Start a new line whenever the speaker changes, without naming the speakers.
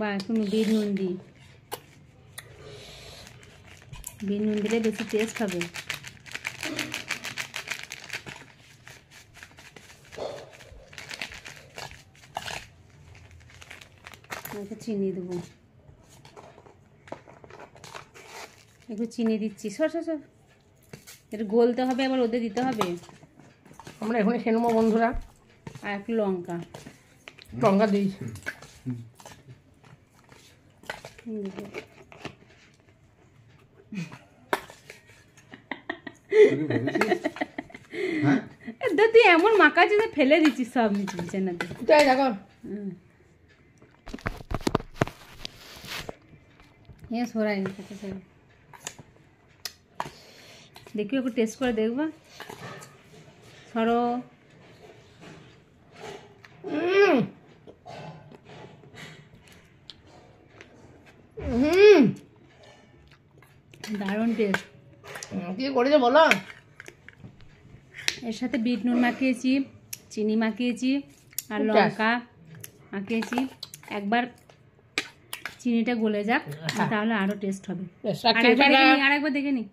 বা একটু বিট নুন দিই বিট নুন দিলে বেশি টেস্ট হবে
ওকে চিনি দেবো একটু চিনি দিচ্ছি সর সর সর এটা গলতে হবে আবার ওদের দিতে হবে আমরা এখন খেয়ে নেবো বন্ধুরা আর একটু লঙ্কা
লঙ্কা দিই
তুই এমন মাকাচ্ছিস যে ফেলে দিচ্ছিস সব নিচে বিছানাতে তাই এখন
হ্যাঁ দেখি একটু টেস্ট করে দেখবা সরো
দারুণ টেস্ট কী করেছে বলো এর সাথে বিট নুন মাখিয়েছি চিনি মাখিয়েছি আর লঙ্কা মাখিয়েছি একবার চিনিটা গলে যাক হ্যাঁ। তাহলে আরো টেস্ট হবে আর একবার দেখে নিই